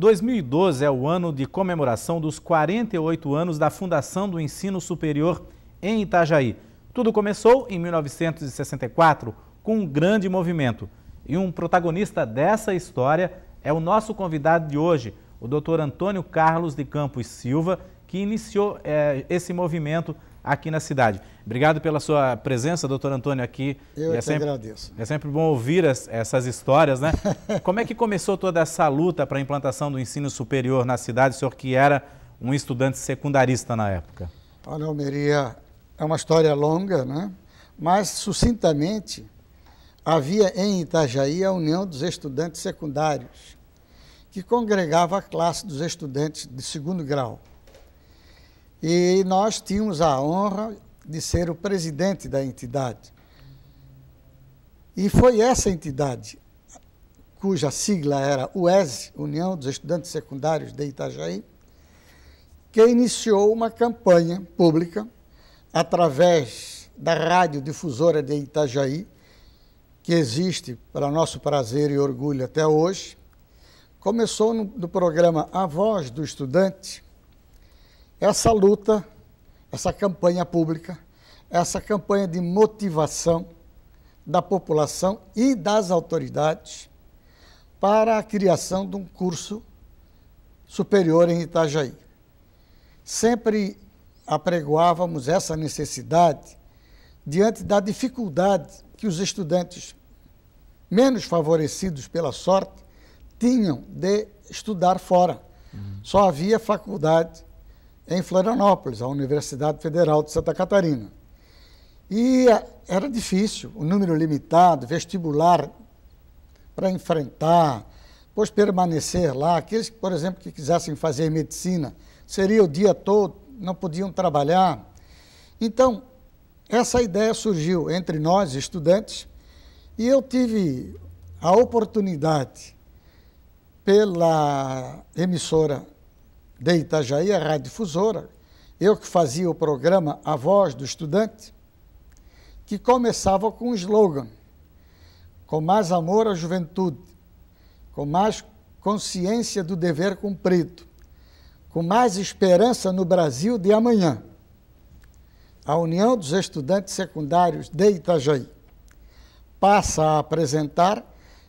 2012 é o ano de comemoração dos 48 anos da fundação do ensino superior em Itajaí. Tudo começou em 1964 com um grande movimento. E um protagonista dessa história é o nosso convidado de hoje, o Dr. Antônio Carlos de Campos Silva, que iniciou é, esse movimento aqui na cidade. Obrigado pela sua presença, doutor Antônio, aqui. Eu é, é sempre, agradeço. É sempre bom ouvir as, essas histórias, né? Como é que começou toda essa luta para a implantação do ensino superior na cidade, o senhor que era um estudante secundarista na época? Olha, Almeria, é uma história longa, né? Mas, sucintamente, havia em Itajaí a União dos Estudantes Secundários, que congregava a classe dos estudantes de segundo grau. E nós tínhamos a honra de ser o presidente da entidade. E foi essa entidade, cuja sigla era UES, União dos Estudantes Secundários de Itajaí, que iniciou uma campanha pública através da Rádio Difusora de Itajaí, que existe para nosso prazer e orgulho até hoje. Começou no, no programa A Voz do Estudante essa luta essa campanha pública, essa campanha de motivação da população e das autoridades para a criação de um curso superior em Itajaí. Sempre apregoávamos essa necessidade diante da dificuldade que os estudantes menos favorecidos pela sorte tinham de estudar fora. Uhum. Só havia faculdade em Florianópolis, a Universidade Federal de Santa Catarina. E eh, era difícil, o um número limitado, vestibular para enfrentar, depois permanecer lá. Aqueles, por exemplo, que quisessem fazer medicina, seria o dia todo, não podiam trabalhar. Então, essa ideia surgiu entre nós, estudantes, e eu tive a oportunidade, pela emissora de Itajaí, a Rádio Difusora, eu que fazia o programa A Voz do Estudante, que começava com um slogan: com mais amor à juventude, com mais consciência do dever cumprido, com mais esperança no Brasil de amanhã. A União dos Estudantes Secundários de Itajaí passa a apresentar,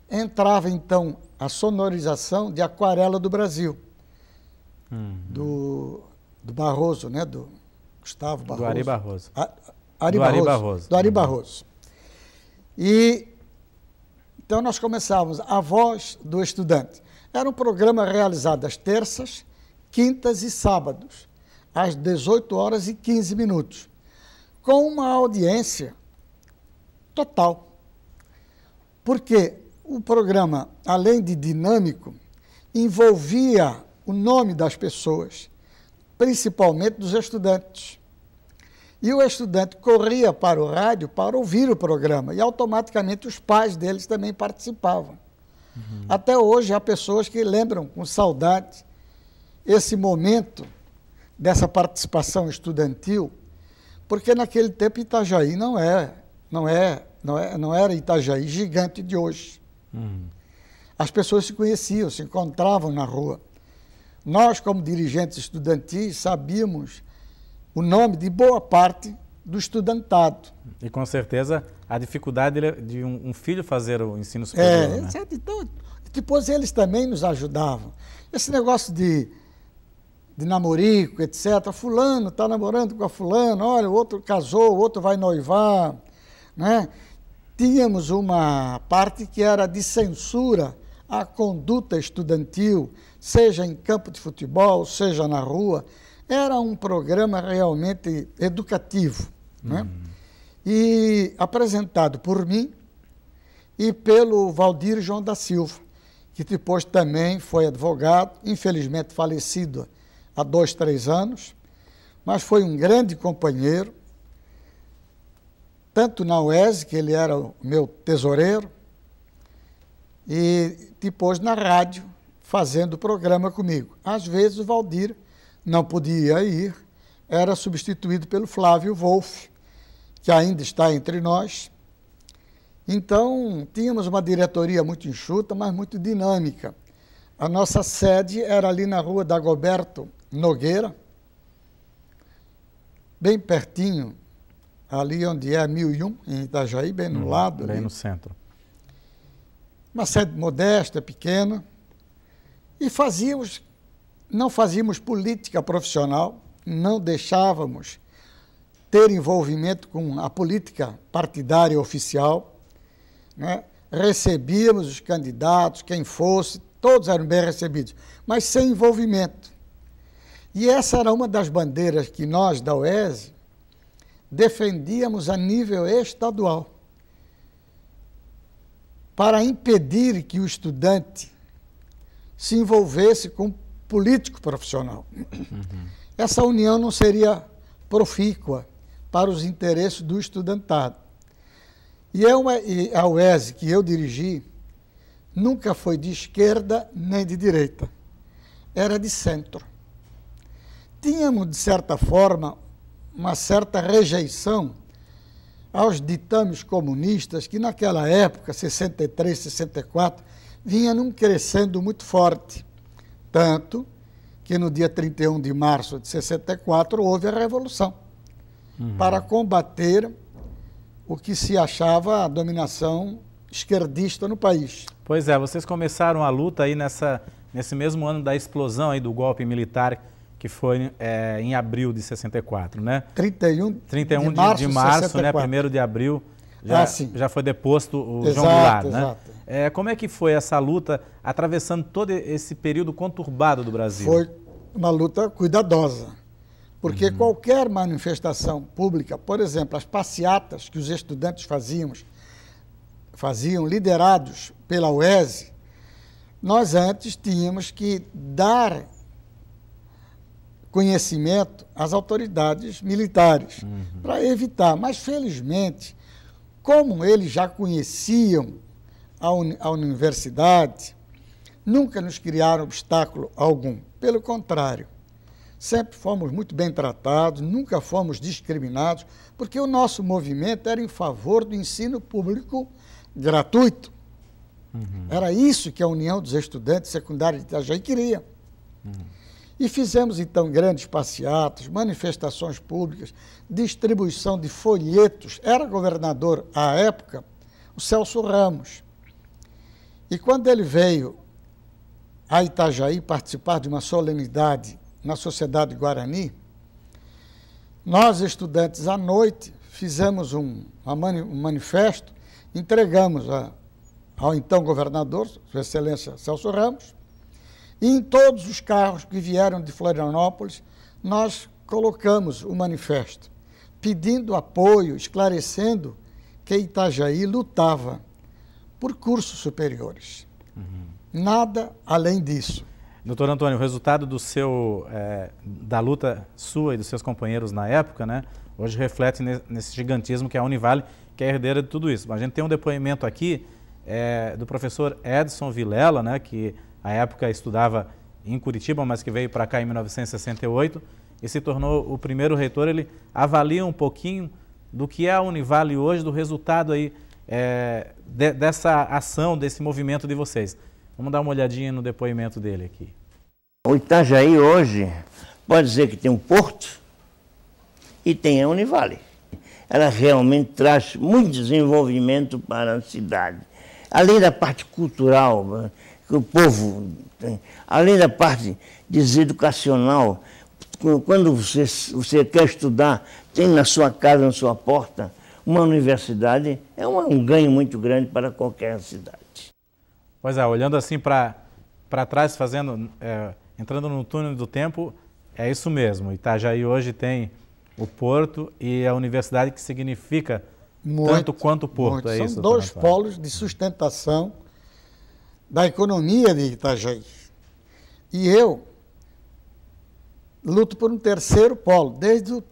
entrava então a sonorização de Aquarela do Brasil uhum. do, do Barroso, né? Do Gustavo Barroso. Do Ari Barroso. A, Ari do Barroso, Ari Barroso. Do Ari uhum. Barroso. E então nós começávamos A Voz do Estudante. Era um programa realizado às terças, quintas e sábados, às 18 horas e 15 minutos, com uma audiência total. Porque o programa, além de dinâmico, envolvia o nome das pessoas, principalmente dos estudantes. E o estudante corria para o rádio para ouvir o programa, e automaticamente os pais deles também participavam. Uhum. Até hoje há pessoas que lembram com saudade esse momento dessa participação estudantil, porque naquele tempo Itajaí não é, não é, não, é, não era Itajaí gigante de hoje. Uhum. As pessoas se conheciam, se encontravam na rua. Nós, como dirigentes estudantis, sabíamos o nome de boa parte do estudantado. E com certeza a dificuldade de um filho fazer o ensino superior. É, né? então, depois eles também nos ajudavam. Esse negócio de, de namorico, etc. Fulano está namorando com a fulano, olha, o outro casou, o outro vai noivar. Né? Tínhamos uma parte que era de censura à conduta estudantil seja em campo de futebol, seja na rua. Era um programa realmente educativo, uhum. né? E apresentado por mim e pelo Valdir João da Silva, que depois também foi advogado, infelizmente falecido há dois, três anos, mas foi um grande companheiro, tanto na UES, que ele era o meu tesoureiro, e depois na rádio, fazendo o programa comigo. Às vezes o Valdir não podia ir, era substituído pelo Flávio Wolff, que ainda está entre nós. Então, tínhamos uma diretoria muito enxuta, mas muito dinâmica. A nossa sede era ali na rua da Goberto Nogueira, bem pertinho, ali onde é 1001, em Itajaí, bem no hum, lado. Bem ali. no centro. Uma sede modesta, pequena. E fazíamos, não fazíamos política profissional, não deixávamos ter envolvimento com a política partidária oficial. Né? Recebíamos os candidatos, quem fosse, todos eram bem recebidos, mas sem envolvimento. E essa era uma das bandeiras que nós, da UES, defendíamos a nível estadual, para impedir que o estudante se envolvesse com político profissional. Uhum. Essa união não seria profícua para os interesses do estudantado. E, eu, é e a UES, que eu dirigi, nunca foi de esquerda nem de direita. Era de centro. Tínhamos, de certa forma, uma certa rejeição aos ditames comunistas que naquela época, 63, 64, vinha num crescendo muito forte. Tanto que no dia 31 de março de 64 houve a Revolução uhum. para combater o que se achava a dominação esquerdista no país. Pois é, vocês começaram a luta aí nessa, nesse mesmo ano da explosão aí do golpe militar que foi é, em abril de 64, né? 31, 31 de, de março, de março né? 1 de abril já, ah, já foi deposto o exato, João Goulart, né? Exato. É, como é que foi essa luta atravessando todo esse período conturbado do Brasil? Foi uma luta cuidadosa, porque uhum. qualquer manifestação pública, por exemplo, as passeatas que os estudantes faziam, faziam liderados pela UESI, nós antes tínhamos que dar conhecimento às autoridades militares uhum. para evitar, mas felizmente como eles já conheciam a, uni a universidade, nunca nos criaram obstáculo algum. Pelo contrário, sempre fomos muito bem tratados, nunca fomos discriminados, porque o nosso movimento era em favor do ensino público gratuito. Uhum. Era isso que a União dos Estudantes Secundários de Itajaí queria. Uhum. E fizemos então grandes passeatas, manifestações públicas, distribuição de folhetos. Era governador à época o Celso Ramos. E quando ele veio a Itajaí participar de uma solenidade na Sociedade Guarani, nós, estudantes, à noite, fizemos um, um manifesto, entregamos a, ao então governador, Sua Excelência Celso Ramos, e em todos os carros que vieram de Florianópolis, nós colocamos o manifesto, pedindo apoio, esclarecendo que Itajaí lutava por cursos superiores. Uhum. Nada além disso. Doutor Antônio, o resultado do seu, é, da luta sua e dos seus companheiros na época, né, hoje reflete nesse gigantismo que é a Univale, que é herdeira de tudo isso. a gente tem um depoimento aqui é, do professor Edson Vilela, né, que à época estudava em Curitiba, mas que veio para cá em 1968 e se tornou o primeiro reitor, ele avalia um pouquinho do que é a Univale hoje, do resultado aí é, de, dessa ação, desse movimento de vocês. Vamos dar uma olhadinha no depoimento dele aqui. O Itajaí hoje pode dizer que tem um porto e tem a Univale. Ela realmente traz muito desenvolvimento para a cidade. Além da parte cultural, que o povo, além da parte deseducacional, quando você, você quer estudar, tem na sua casa, na sua porta, uma universidade, é um, ganho muito grande para qualquer cidade. Pois é, olhando assim para trás, fazendo, é, entrando no túnel do tempo, é isso mesmo. Itajaí hoje tem o Porto e a universidade que significa muito, tanto quanto o Porto. É São isso, dois polos de sustentação da economia de Itajaí. E eu luto por um terceiro polo, desde o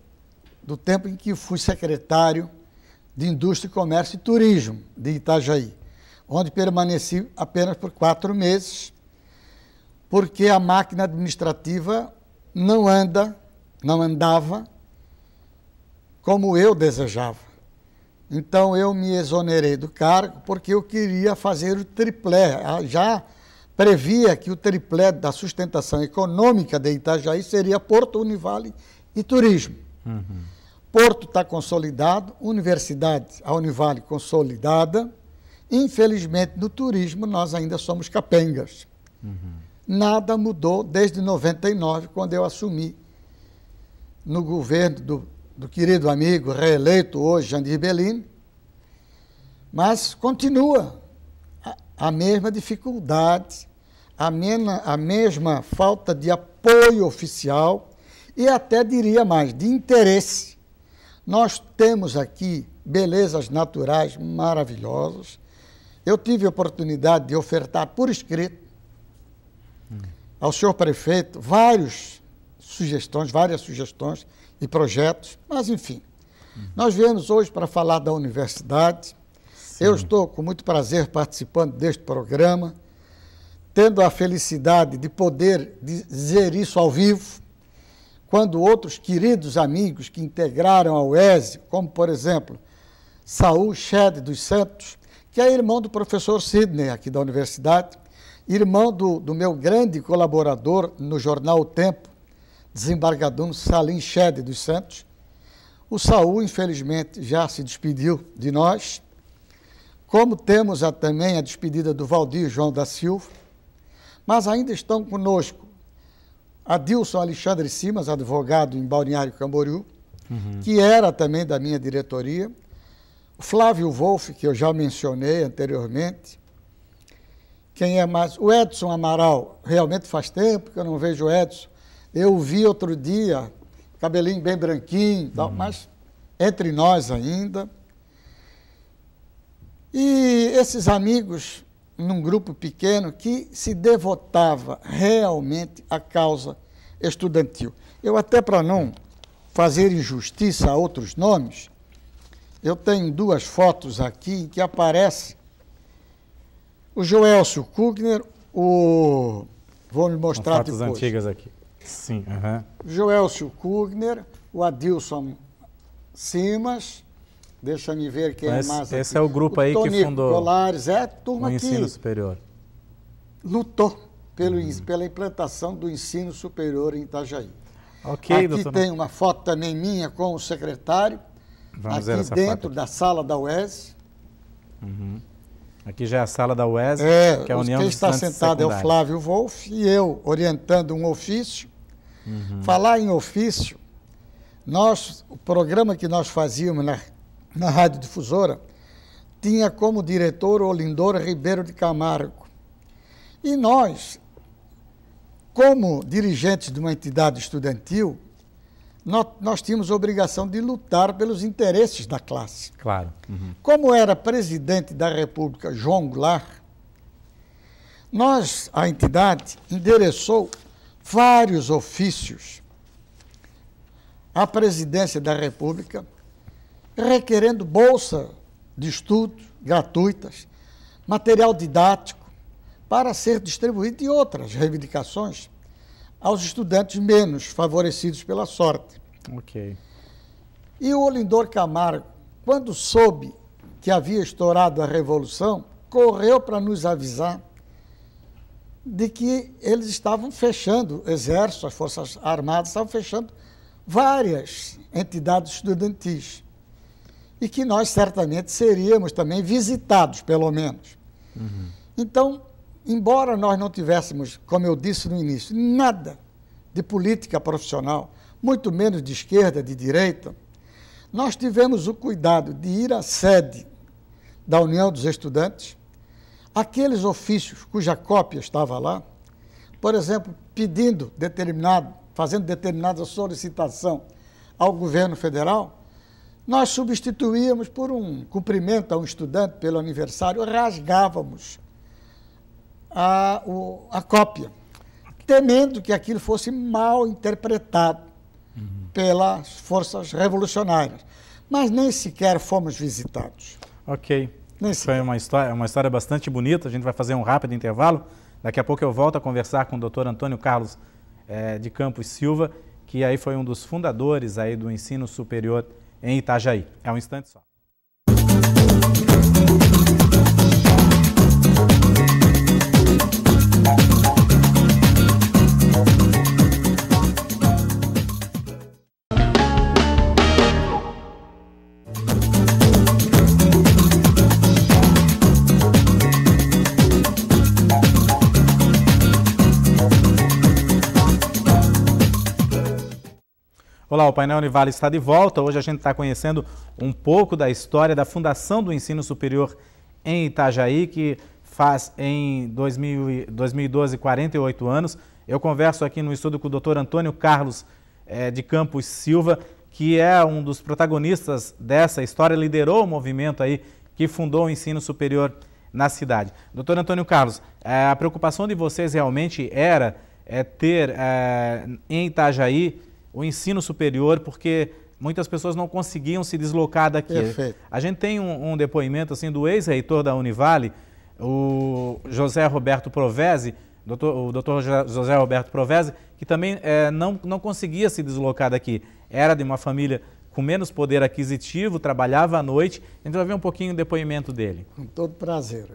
do tempo em que fui secretário de Indústria, Comércio e Turismo de Itajaí, onde permaneci apenas por quatro meses, porque a máquina administrativa não anda, não andava como eu desejava. Então eu me exonerei do cargo porque eu queria fazer o triplé. Ah, já previa que o triplé da sustentação econômica de Itajaí seria Porto, Univale e Turismo. Uhum. Porto está consolidado, universidade, a Univale consolidada. Infelizmente, no turismo, nós ainda somos capengas. Uhum. Nada mudou desde 99, quando eu assumi no governo do do querido amigo reeleito hoje, Jandir Bellini, mas continua a, a mesma dificuldade, a, mena, a mesma falta de apoio oficial e até diria mais, de interesse. Nós temos aqui belezas naturais maravilhosas. Eu tive a oportunidade de ofertar por escrito hum. ao senhor prefeito várias sugestões, várias sugestões e projetos, mas enfim. Nós viemos hoje para falar da universidade. Sim. Eu estou com muito prazer participando deste programa, tendo a felicidade de poder dizer isso ao vivo, quando outros queridos amigos que integraram a UESI, como por exemplo Saul Ched dos Santos, que é irmão do professor Sidney aqui da universidade, irmão do, do meu grande colaborador no jornal O Tempo, desembargador Salim Chede dos Santos. O Saul, infelizmente, já se despediu de nós. Como temos a, também a despedida do Valdir João da Silva, mas ainda estão conosco Adilson Alexandre Simas, advogado em Balneário Camboriú, uhum. que era também da minha diretoria, o Flávio Wolff, que eu já mencionei anteriormente. Quem é mais? O Edson Amaral, realmente faz tempo que eu não vejo o Edson, eu vi outro dia, cabelinho bem branquinho, tal, uhum. mas entre nós ainda. E esses amigos, num grupo pequeno, que se devotava realmente à causa estudantil. Eu até para não fazer injustiça a outros nomes, eu tenho duas fotos aqui em que aparece o Joelcio Kugner, o vou lhe mostrar fotos depois. antigas aqui. Sim. Uhum. Joelcio Kugner, o Adilson Simas, deixa me ver quem é mais. Esse aqui. é o grupo o aí Tony que fundou. Colares, é turma o ensino que superior. Lutou pelo, uhum. pela implantação do ensino superior em Itajaí. Ok, Aqui doutor... tem uma foto também minha com o secretário. Vamos aqui ver dentro aqui. da sala da UES. Uhum. Aqui já é a sala da UES, é, que é a União Quem está sentado é o Flávio Wolff e eu orientando um ofício Uhum. Falar em ofício, nós, o programa que nós fazíamos na, na Rádio Difusora tinha como diretor Olindor Ribeiro de Camargo. E nós, como dirigentes de uma entidade estudantil, nós, nós tínhamos obrigação de lutar pelos interesses da classe. Claro. Uhum. Como era presidente da República João Goulart, nós, a entidade, endereçou vários ofícios à presidência da República requerendo bolsa de estudo gratuitas, material didático para ser distribuído e outras reivindicações aos estudantes menos favorecidos pela sorte. Ok. E o Olindor Camargo, quando soube que havia estourado a revolução, correu para nos avisar de que eles estavam fechando, exército, as forças armadas estavam fechando várias entidades estudantis e que nós certamente seríamos também visitados, pelo menos. Uhum. Então, embora nós não tivéssemos, como eu disse no início, nada de política profissional, muito menos de esquerda, de direita, nós tivemos o cuidado de ir à sede da União dos Estudantes, Aqueles ofícios cuja cópia estava lá, por exemplo, pedindo determinado, fazendo determinada solicitação ao governo federal, nós substituíamos por um cumprimento a um estudante pelo aniversário, rasgávamos a, o, a cópia, temendo que aquilo fosse mal interpretado uhum. pelas forças revolucionárias. Mas nem sequer fomos visitados. Ok. Isso é uma história, uma história bastante bonita. A gente vai fazer um rápido intervalo. Daqui a pouco eu volto a conversar com o Dr. Antônio Carlos é, de Campos Silva, que aí foi um dos fundadores aí do ensino superior em Itajaí. É um instante só. Olá, o painel Univale está de volta. Hoje a gente está conhecendo um pouco da história da fundação do ensino superior em Itajaí, que faz em 2012 48 anos. Eu converso aqui no estudo com o doutor Antônio Carlos eh, de Campos Silva, que é um dos protagonistas dessa história, liderou o movimento aí que fundou o ensino superior na cidade. Doutor Antônio Carlos, eh, a preocupação de vocês realmente era é ter em Itajaí o ensino superior, porque muitas pessoas não conseguiam se deslocar daqui. Perfeito. A gente tem um, um depoimento assim do ex-reitor da Univale, o José Roberto Provese, o doutor José Roberto Provese, que também é, não, não conseguia se deslocar daqui. Era de uma família com menos poder aquisitivo, trabalhava à noite. A gente vai ver um pouquinho o depoimento dele. Com todo prazer.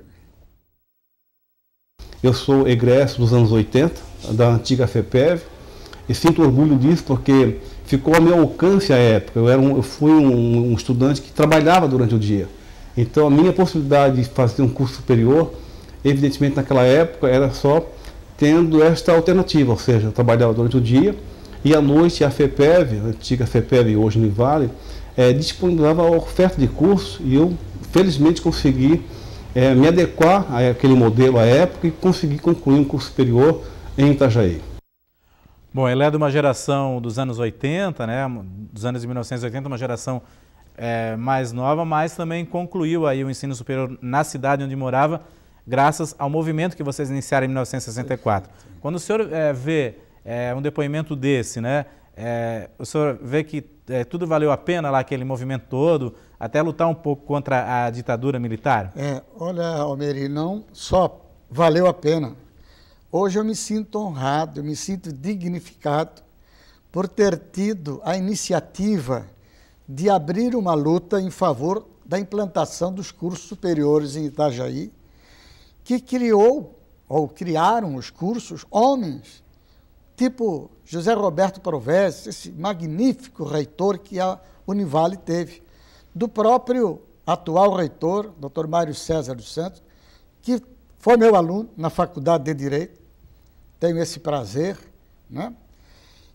Eu sou egresso dos anos 80, da antiga FEPEV, e sinto orgulho disso porque ficou a meu alcance à época. Eu, era um, eu fui um, um, estudante que trabalhava durante o dia. Então a minha possibilidade de fazer um curso superior, evidentemente naquela época, era só tendo esta alternativa, ou seja, eu trabalhava durante o dia e à noite a FEPEV, a antiga FEPEV hoje no Vale, é, disponibilizava a oferta de curso e eu felizmente consegui é, me adequar àquele modelo à época e consegui concluir um curso superior em Itajaí. Bom, ela é de uma geração dos anos 80, né? Dos anos de 1980, uma geração é, mais nova, mas também concluiu aí o ensino superior na cidade onde morava, graças ao movimento que vocês iniciaram em 1964. Quando o senhor é, vê é, um depoimento desse, né? É, o senhor vê que é, tudo valeu a pena lá, aquele movimento todo, até lutar um pouco contra a ditadura militar? É, olha, Almeri, não só valeu a pena, Hoje eu me sinto honrado, eu me sinto dignificado por ter tido a iniciativa de abrir uma luta em favor da implantação dos cursos superiores em Itajaí, que criou ou criaram os cursos homens, tipo José Roberto Provese, esse magnífico reitor que a Univale teve, do próprio atual reitor, Dr. Mário César dos Santos, que foi meu aluno na Faculdade de Direito, tenho esse prazer. Né?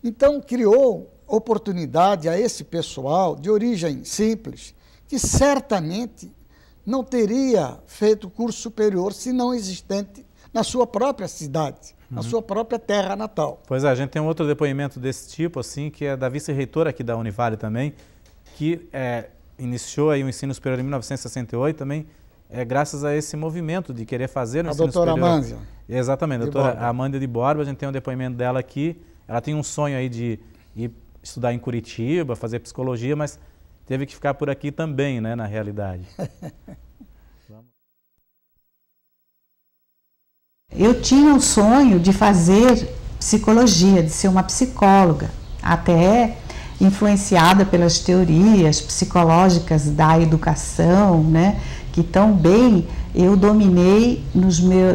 Então, criou oportunidade a esse pessoal de origem simples, que certamente não teria feito curso superior se não existente na sua própria cidade, uhum. na sua própria terra natal. Pois é, a gente tem um outro depoimento desse tipo, assim, que é da vice-reitora aqui da Univale também, que é, iniciou aí o ensino superior em 1968 também, é graças a esse movimento de querer fazer a ensino doutora superior. Exatamente, a doutora Borba. de Borba, a gente tem um depoimento dela aqui. Ela tem um sonho aí de ir estudar em Curitiba, fazer psicologia, mas teve que ficar por aqui também, né, na realidade. Eu tinha um sonho de fazer psicologia, de ser uma psicóloga, até influenciada pelas teorias psicológicas da educação, né? que tão bem eu dominei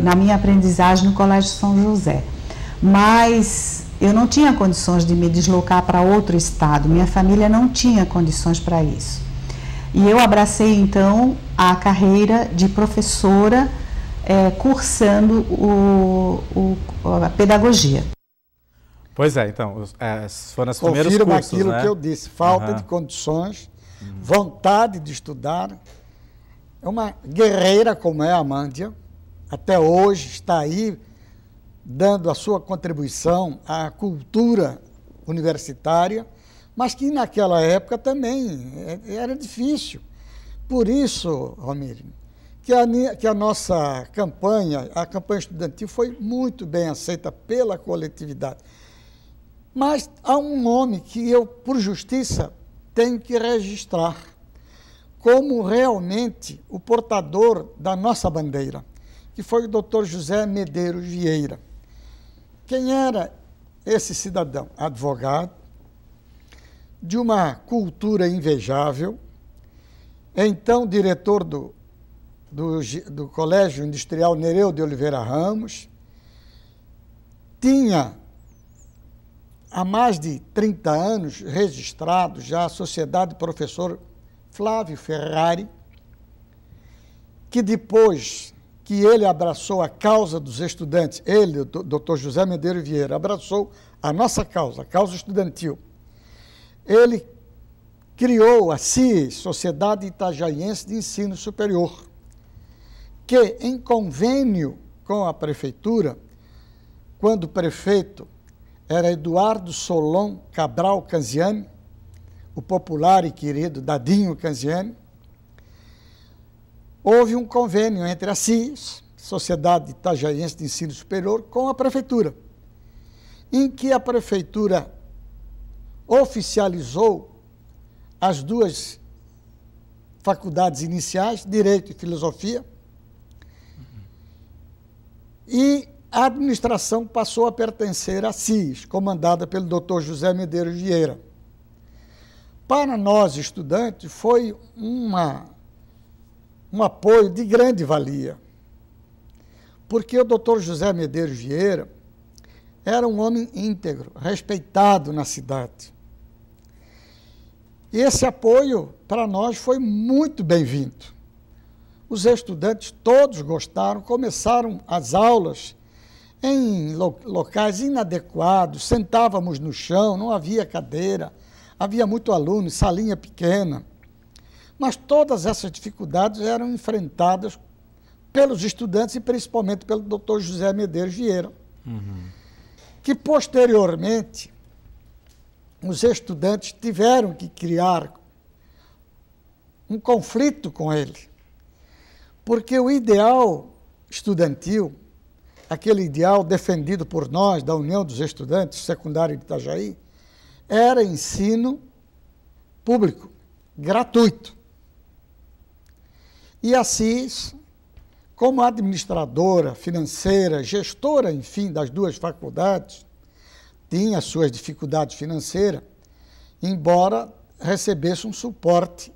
na minha aprendizagem no Colégio São José. Mas eu não tinha condições de me deslocar para outro estado, minha família não tinha condições para isso. E eu abracei então a carreira de professora, é, cursando o, o, a pedagogia. Pois é, então, é, foram as primeiras cursos, aquilo né? que eu disse, falta uhum. de condições, vontade de estudar, é uma guerreira como é a Amândia, até hoje está aí dando a sua contribuição à cultura universitária, mas que naquela época também é, era difícil. Por isso, Romir, que a, que a nossa campanha, a campanha estudantil, foi muito bem aceita pela coletividade. Mas há um nome que eu, por justiça, tenho que registrar como realmente o portador da nossa bandeira, que foi o Dr. José Medeiros Vieira. Quem era esse cidadão? Advogado, de uma cultura invejável, então diretor do, do, do Colégio Industrial Nereu de Oliveira Ramos, tinha há mais de 30 anos registrado já a Sociedade Professor Flávio Ferrari, que depois que ele abraçou a causa dos estudantes, ele, o Dr. José Medeiros Vieira, abraçou a nossa causa, a causa estudantil. Ele criou a CIES, Sociedade Itajaiense de Ensino Superior, que, em convênio com a prefeitura, quando o prefeito era Eduardo Solon Cabral Canziani, o popular e querido Dadinho Canziani, houve um convênio entre a CIS, Sociedade Itajaense de Ensino Superior, com a Prefeitura, em que a Prefeitura oficializou as duas faculdades iniciais, Direito e Filosofia, e a administração passou a pertencer à CIS, comandada pelo Dr. José Medeiros Vieira para nós estudantes foi uma, um apoio de grande valia, porque o doutor José Medeiros Vieira era um homem íntegro, respeitado na cidade. E esse apoio para nós foi muito bem-vindo. Os estudantes todos gostaram, começaram as aulas em locais inadequados, sentávamos no chão, não havia cadeira havia muito aluno, salinha pequena. Mas todas essas dificuldades eram enfrentadas pelos estudantes e principalmente pelo Dr. José Medeiros Vieira, uhum. que posteriormente os estudantes tiveram que criar um conflito com ele, porque o ideal estudantil, aquele ideal defendido por nós da União dos Estudantes Secundário de Itajaí, era ensino público, gratuito. E Assis, como administradora, financeira, gestora, enfim, das duas faculdades, tinha suas dificuldades financeiras, embora recebesse um suporte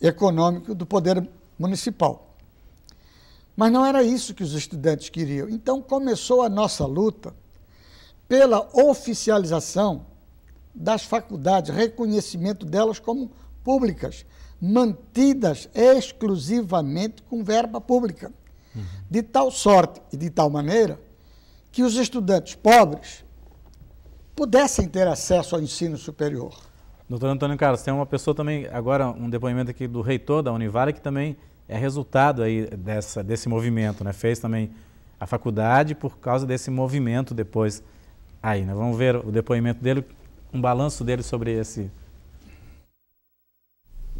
econômico do poder municipal. Mas não era isso que os estudantes queriam. Então começou a nossa luta pela oficialização das faculdades, reconhecimento delas como públicas, mantidas exclusivamente com verba pública. Uhum. De tal sorte e de tal maneira que os estudantes pobres pudessem ter acesso ao ensino superior. Doutor Antônio Carlos, tem uma pessoa também, agora um depoimento aqui do reitor da Univara, que também é resultado aí dessa, desse movimento, né? Fez também a faculdade por causa desse movimento depois aí, né? Vamos ver o depoimento dele, um balanço dele sobre esse.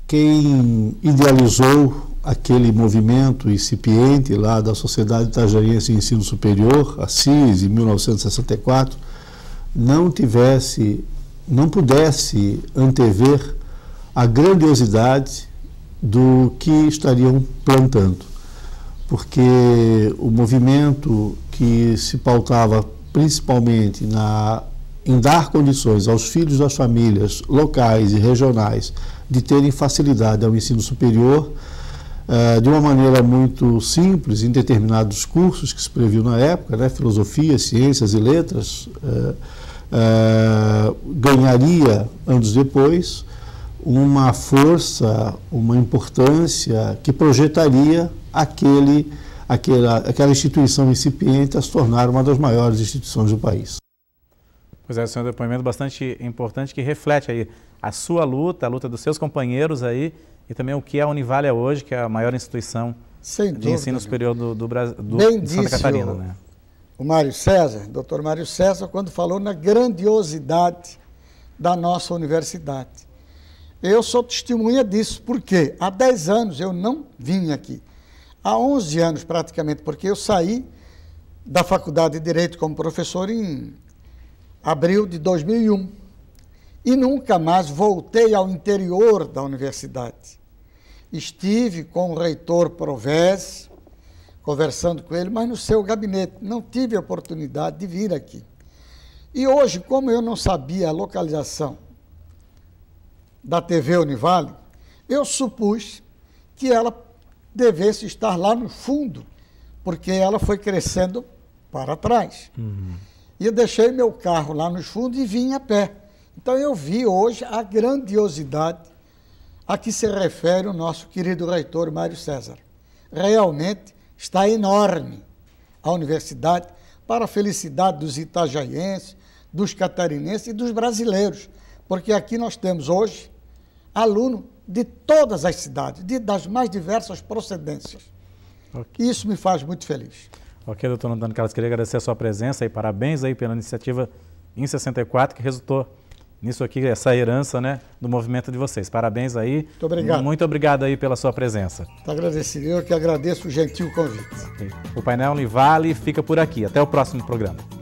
Quem idealizou aquele movimento incipiente lá da Sociedade Itajariense de Ensino Superior, a CIS, em 1964, não tivesse, não pudesse antever a grandiosidade do que estariam plantando. Porque o movimento que se pautava principalmente na em dar condições aos filhos das famílias locais e regionais de terem facilidade ao ensino superior eh, de uma maneira muito simples em determinados cursos que se previu na época, né, filosofia, ciências e letras, eh, eh, ganharia anos depois uma força, uma importância que projetaria aquele, aquela, aquela instituição incipiente a se tornar uma das maiores instituições do país. Pois é, o senhor é um depoimento bastante importante que reflete aí a sua luta, a luta dos seus companheiros aí e também o que é a Univalia hoje, que é a maior instituição Sem de dúvida, ensino superior do, do Brasil, do, Bem de Santa Catarina. O, né? o Mário César, doutor Mário César, quando falou na grandiosidade da nossa universidade. Eu sou testemunha disso, porque há 10 anos eu não vim aqui. Há 11 anos praticamente, porque eu saí da Faculdade de Direito como professor em abril de 2001, e nunca mais voltei ao interior da universidade. Estive com o reitor Provés, conversando com ele, mas no seu gabinete. Não tive oportunidade de vir aqui. E hoje, como eu não sabia a localização da TV Univale, eu supus que ela devesse estar lá no fundo, porque ela foi crescendo para trás. Uhum. E eu deixei meu carro lá nos fundos e vim a pé. Então eu vi hoje a grandiosidade a que se refere o nosso querido reitor Mário César. Realmente está enorme a universidade para a felicidade dos itajaienses, dos catarinenses e dos brasileiros, porque aqui nós temos hoje aluno de todas as cidades, de, das mais diversas procedências. Okay. Isso me faz muito feliz. Ok, doutor Antônio Carlos, queria agradecer a sua presença e parabéns aí pela iniciativa em 64, que resultou nisso aqui, essa herança né, do movimento de vocês. Parabéns aí. Muito obrigado. Muito obrigado aí pela sua presença. Está agradecido. Eu que agradeço o gentil convite. Okay. O painel Univale fica por aqui. Até o próximo programa.